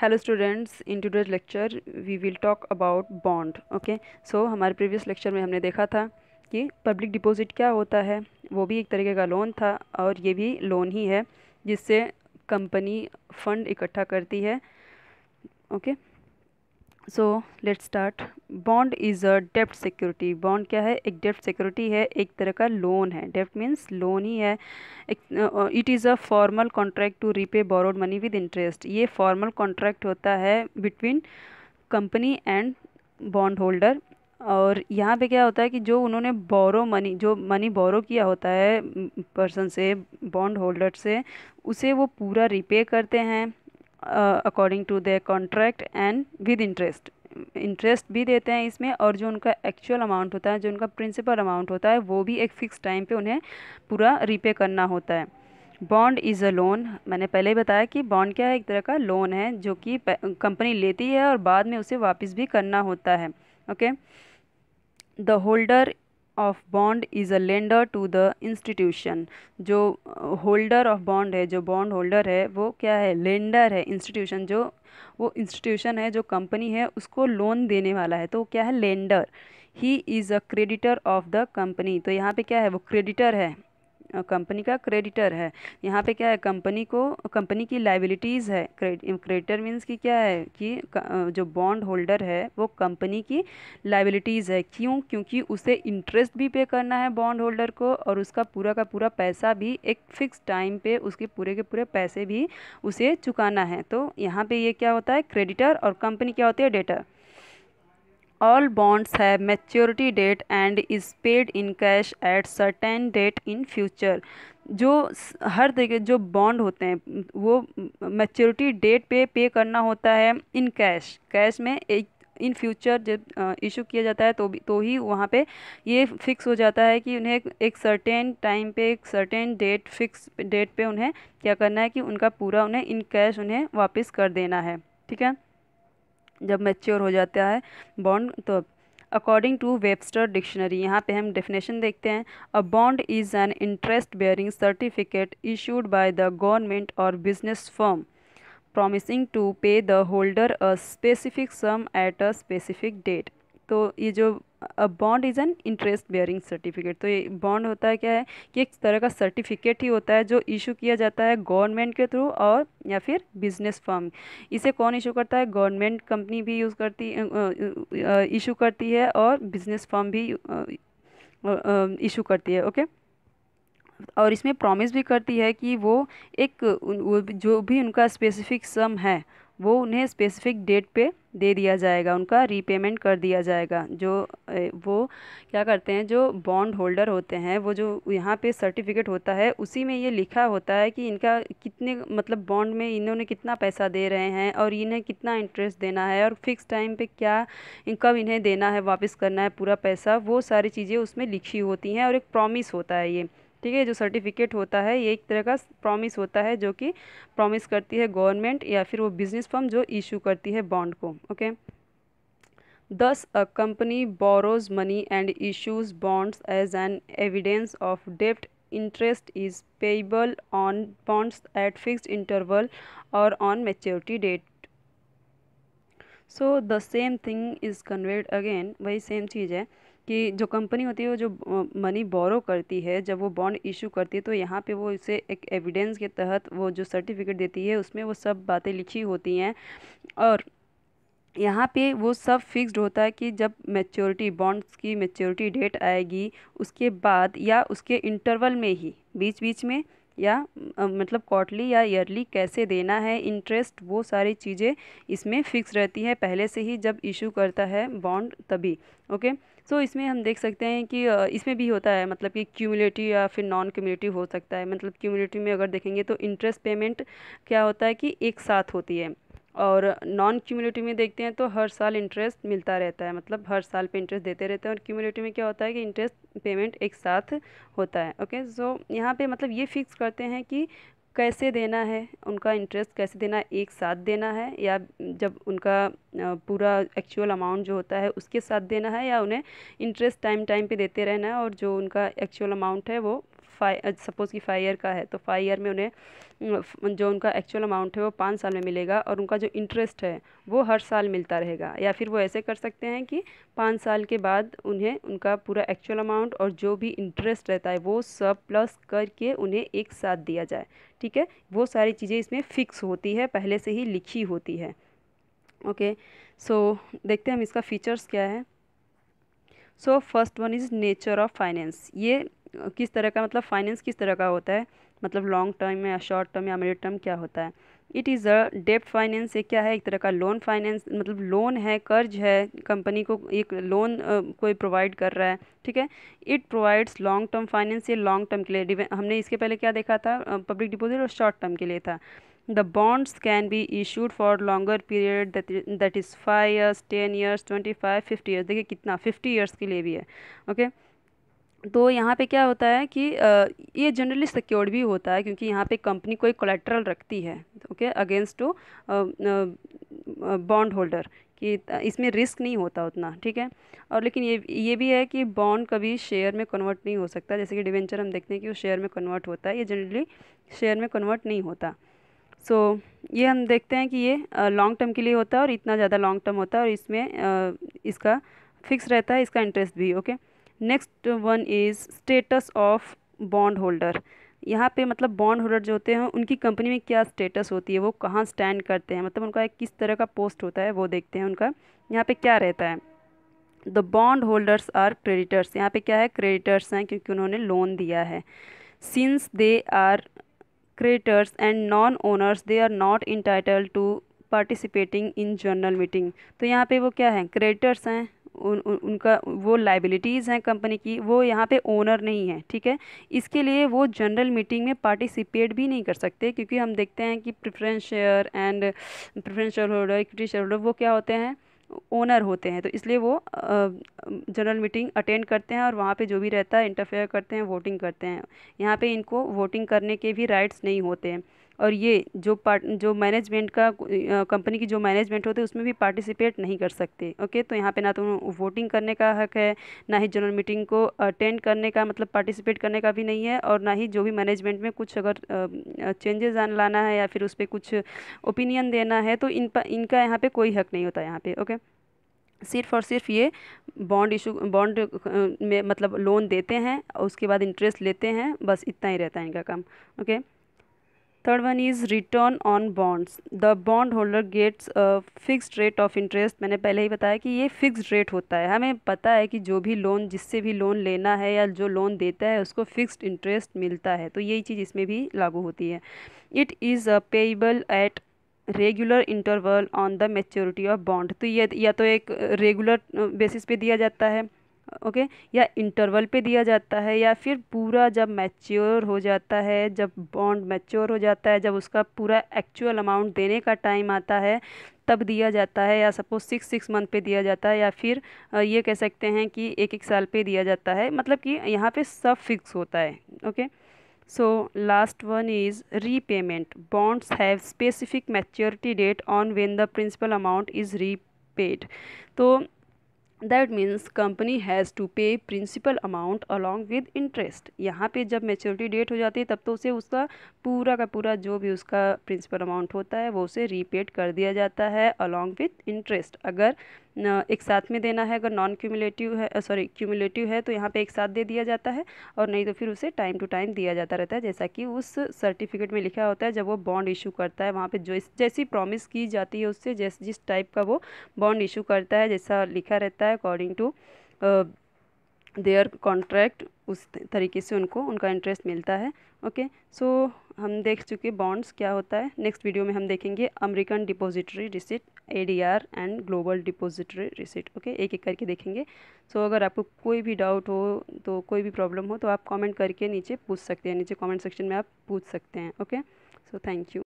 Hello students in today's lecture we will talk about bond okay so हमारे previous lecture में हमने देखा था कि पब्लिक डिपॉजिट क्या होता है वो भी एक तरीके का लोन था और ये भी लोन ही है जिससे कंपनी फंड इकट्ठा करती है okay okay? So let's start bond is a डेप्ट सिक्योरिटी बॉन्ड क्या है एक डेप्ट सिक्योरिटी है एक तरह का लोन है डेप्ट मीन्स लोन ही है it is a formal contract to repay borrowed money with interest ये फॉर्मल कॉन्ट्रैक्ट होता है between company and bond holder और यहाँ पे क्या होता है कि जो उन्होंने बोरो मनी जो मनी बोरो किया होता है पर्सन से बॉन्ड होल्डर से उसे वो पूरा रिपे करते हैं according uh, to to contract and with interest interest भी देते हैं इसमें और जो उनका एक्चुअल अमाउंट होता है जो उनका प्रिंसिपल अमाउंट होता है वो भी एक फ़िक्स टाइम पे उन्हें पूरा रीपे करना होता है बॉन्ड इज़ अ लोन मैंने पहले ही बताया कि बॉन्ड क्या है एक तरह का लोन है जो कि कंपनी लेती है और बाद में उसे वापस भी करना होता है okay the holder of bond is a lender to the institution जो होल्डर ऑफ बॉन्ड है जो बॉन्ड होल्डर है वो क्या है लेंडर है इंस्टीट्यूशन जो वो इंस्टीट्यूशन है जो कंपनी है उसको लोन देने वाला है तो वो क्या है लेंडर ही is a creditor of the company तो यहाँ पे क्या है वो क्रेडिटर है कंपनी का क्रेडिटर है यहाँ पे क्या है कंपनी को कंपनी की लाइबिलिटीज़ है क्रेडिटर मीन्स की क्या है कि जो बॉन्ड होल्डर है वो कंपनी की लाइबिलिटीज़ है क्यों क्योंकि उसे इंटरेस्ट भी पे करना है बॉन्ड होल्डर को और उसका पूरा का पूरा पैसा भी एक फ़िक्स टाइम पे उसके पूरे के पूरे पैसे भी उसे चुकाना है तो यहाँ पे ये क्या होता है क्रेडिटर और कंपनी क्या होती है debtor all bonds have maturity date and is paid in cash at certain date in future जो हर तरीके जो बॉन्ड होते हैं वो मैच्योरिटी डेट पे पे करना होता है इन कैश कैश में एक इन फ्यूचर जब इशू किया जाता है तो भी तो ही वहाँ पे ये फिक्स हो जाता है कि उन्हें एक सर्टेन टाइम पे एक सर्टेन डेट फिक्स डेट पे उन्हें क्या करना है कि उनका पूरा उन्हें इन कैश उन्हें वापस कर देना है ठीक है जब मैच्योर हो जाता है बॉन्ड तो अकॉर्डिंग टू वेबस्टर डिक्शनरी यहाँ पे हम डेफिनेशन देखते हैं a bond is an interest bearing certificate issued by the government और business firm promising to pay the holder a specific sum at a specific date तो ये जो bond is an interest bearing certificate तो ये bond होता है क्या है कि एक तरह का सर्टिफिकेट ही होता है जो इशू किया जाता है गवर्नमेंट के थ्रू और या फिर बिजनेस फॉर्म इसे कौन इशू करता है गवर्नमेंट कंपनी भी यूज़ करती इशू करती है और बिजनेस फॉर्म भी इशू करती है ओके और इसमें प्रॉमिस भी करती है कि वो एक जो भी उनका स्पेसिफिक सम है वो उन्हें स्पेसिफ़िक डेट पे दे दिया जाएगा उनका रीपेमेंट कर दिया जाएगा जो वो क्या करते हैं जो बॉन्ड होल्डर होते हैं वो जो यहाँ पे सर्टिफिकेट होता है उसी में ये लिखा होता है कि इनका कितने मतलब बॉन्ड में इन्होंने कितना पैसा दे रहे हैं और इन्हें कितना इंटरेस्ट देना है और फिक्स टाइम पर क्या कब इन्हें देना है वापस करना है पूरा पैसा वो सारी चीज़ें उसमें लिखी होती हैं और एक प्रॉमिस होता है ये ठीक है जो सर्टिफिकेट होता है ये एक तरह का प्रॉमिस होता है जो कि प्रॉमिस करती है गवर्नमेंट या फिर वो बिजनेस फर्म जो इशू करती है बॉन्ड को okay thus a company borrows money and issues bonds as an evidence of डेप्ट interest is payable on bonds at fix interval और on maturity date so the same thing is conveyed again वही same चीज़ है कि जो company होती है वो जो मनी बोरो करती है जब वो बॉन्ड इशू करती है तो यहाँ पे वो इसे एक एविडेंस के तहत वो जो सर्टिफिकेट देती है उसमें वो सब बातें लिखी होती हैं और यहाँ पे वो सब फिक्स्ड होता है कि जब मैच्योरिटी बॉन्ड्स की मैच्योरिटी डेट आएगी उसके बाद या उसके इंटरवल में ही बीच बीच में या मतलब क्वार्टली या ईयरली कैसे देना है इंटरेस्ट वो सारी चीज़ें इसमें फ़िक्स रहती है पहले से ही जब इशू करता है बॉन्ड तभी ओके सो so, इसमें हम देख सकते हैं कि इसमें भी होता है मतलब कि क्यूमुलेटिव या फिर नॉन क्यूमुलेटिव हो सकता है मतलब क्यूमुलेटिव में अगर देखेंगे तो इंटरेस्ट पेमेंट क्या होता है कि एक साथ होती है और नॉन क्यूमुलेटिव में देखते हैं तो हर साल इंटरेस्ट मिलता रहता है मतलब हर साल पे इंटरेस्ट देते रहते हैं और क्यूमुलेटिव में क्या होता है कि इंटरेस्ट पेमेंट एक साथ होता है ओके सो यहाँ पे मतलब ये फिक्स करते हैं कि कैसे देना है उनका इंटरेस्ट कैसे देना है एक साथ देना है या जब उनका पूरा एक्चुअल अमाउंट जो होता है उसके साथ देना है या उन्हें इंटरेस्ट टाइम टाइम पे देते रहना है और जो उनका एक्चुअल अमाउंट है वो फाइ सपोज़ uh, कि फाइव ईयर का है तो फाइव ईयर में उन्हें uh, जो उनका एक्चुअल अमाउंट है वो पाँच साल में मिलेगा और उनका जो इंटरेस्ट है वो हर साल मिलता रहेगा या फिर वो ऐसे कर सकते हैं कि पाँच साल के बाद उन्हें उनका पूरा एक्चुअल अमाउंट और जो भी इंटरेस्ट रहता है वो सब प्लस करके उन्हें एक साथ दिया जाए ठीक है वो सारी चीज़ें इसमें फ़िक्स होती है पहले से ही लिखी होती है ओके सो so, देखते हैं हम इसका फीचर्स क्या है so first one is nature of finance ये किस तरह का मतलब फाइनेंस किस तरह का होता है मतलब लॉन्ग टर्म या शॉर्ट टर्म या मिड टर्म क्या होता है इट इज़ अ डेप्ट फाइनेंस ये क्या है एक तरह का लोन फाइनेंस मतलब लोन है कर्ज है कंपनी को एक लोन कोई प्रोवाइड कर रहा है ठीक है it provides long term finance ये लॉन्ग टर्म के लिए हमने इसके पहले क्या देखा था पब्लिक डिपोजिट और शॉर्ट टर्म के लिए था the bonds can be issued for longer period that is five years ten years twenty five fifty years देखिए कितना फिफ्टी ईयर्स के लिए भी है ओके okay? तो यहाँ पे क्या होता है कि ये जनरली सिक्योर्ड भी होता है क्योंकि यहाँ पे कंपनी कोई कोलेट्रल रखती है okay against to bond holder कि इसमें रिस्क नहीं होता उतना ठीक है और लेकिन ये ये भी है कि बॉन्ड कभी शेयर में कन्वर्ट नहीं हो सकता जैसे कि डिवेंचर हम देखते हैं कि वो शेयर में कन्वर्ट होता है ये जनरली शेयर में कन्वर्ट नहीं होता सो so, ये हम देखते हैं कि ये लॉन्ग टर्म के लिए होता है और इतना ज़्यादा लॉन्ग टर्म होता है और इसमें इसका फिक्स रहता है इसका इंटरेस्ट भी okay okay? Next one is status of bond holder यहाँ पे मतलब बॉन्ड होल्डर जो होते हैं उनकी कंपनी में क्या स्टेटस होती है वो कहाँ स्टैंड करते हैं मतलब उनका किस तरह का पोस्ट होता है वो देखते हैं उनका यहाँ पे क्या रहता है the bond holders are creditors यहाँ पे क्या है क्रेडिटर्स हैं क्योंकि उन्होंने लोन दिया है since they are creditors and non owners they are not entitle to participating in general meeting तो यहाँ पे वो क्या है क्रेडिटर्स हैं उन, उन, उनका वो लाइबिलिटीज़ हैं कंपनी की वो यहाँ पे ओनर नहीं है ठीक है इसके लिए वो जनरल मीटिंग में पार्टिसिपेट भी नहीं कर सकते क्योंकि हम देखते हैं कि preference share and preference share holder equity share holder वो क्या होते हैं ओनर होते हैं तो इसलिए वो जनरल मीटिंग अटेंड करते हैं और वहाँ पे जो भी रहता है इंटरफेयर करते हैं वोटिंग करते हैं यहाँ पे इनको वोटिंग करने के भी राइट्स नहीं होते हैं और ये जो पार्ट जो मैनेजमेंट का कंपनी की जो मैनेजमेंट होती है उसमें भी पार्टिसिपेट नहीं कर सकते ओके तो यहाँ पे ना तो वोटिंग करने का हक है ना ही जनरल मीटिंग को अटेंड करने का मतलब पार्टिसिपेट करने का भी नहीं है और ना ही जो भी मैनेजमेंट में कुछ अगर चेंजेस लाना है या फिर उस पर कुछ ओपिनियन देना है तो इन इनका यहाँ पर कोई हक नहीं होता यहाँ पर ओके सिर्फ और सिर्फ ये बॉन्ड इशू बॉन्ड में मतलब लोन देते हैं उसके बाद इंटरेस्ट लेते हैं बस इतना ही रहता है इनका काम okay third one is return on bonds the bond holder gets a fixed rate of interest मैंने पहले ही बताया कि ये फिक्स्ड रेट होता है हमें पता है कि जो भी लोन जिससे भी लोन लेना है या जो लोन देता है उसको फिक्स्ड इंटरेस्ट मिलता है तो यही चीज़ इसमें भी लागू होती है it is payable at regular interval on the maturity of bond तो ये या तो एक रेगुलर बेसिस पे दिया जाता है ओके या इंटरवल पे दिया जाता है या फिर पूरा जब मैच्योर हो जाता है जब बॉन्ड मैच्योर हो जाता है जब उसका पूरा एक्चुअल अमाउंट देने का टाइम आता है तब दिया जाता है या सपोज सिक्स सिक्स मंथ पे दिया जाता है या फिर ये कह सकते हैं कि एक एक साल पे दिया जाता है मतलब कि यहाँ पे सब फिक्स होता है okay so last one is repayment bonds have specific maturity date on when the principal amount is repaid तो that means company has to pay principal amount along with interest यहाँ पे जब मेच्योरिटी डेट हो जाती है तब तो उसे उसका पूरा का पूरा जो भी उसका प्रिंसिपल अमाउंट होता है वो उसे रीपेड कर दिया जाता है अलॉन्ग विद इंटरेस्ट अगर एक साथ में देना है अगर नॉन क्यूमुलेटिव है सॉरी क्यूमुलेटिव है तो यहाँ पे एक साथ दे दिया जाता है और नहीं तो फिर उसे टाइम टू टाइम दिया जाता रहता है जैसा कि उस सर्टिफिकेट में लिखा होता है जब वो बॉन्ड इशू करता है वहाँ पर जो जैसी प्रॉमिस की जाती है उससे जैस जिस टाइप का वो बॉन्ड इशू करता है जैसा लिखा रहता है अकॉर्डिंग टू देयर कॉन्ट्रैक्ट उस तरीके से उनको उनका इंटरेस्ट मिलता है ओके सो हम देख चुके बॉन्ड्स क्या होता है नेक्स्ट वीडियो में हम देखेंगे American depository receipt ADR and global depository receipt okay एक एक करके देखेंगे सो so, अगर आपको कोई भी डाउट हो तो कोई भी प्रॉब्लम हो तो आप कमेंट करके नीचे पूछ सकते हैं नीचे कमेंट सेक्शन में आप पूछ सकते हैं ओके सो थैंक यू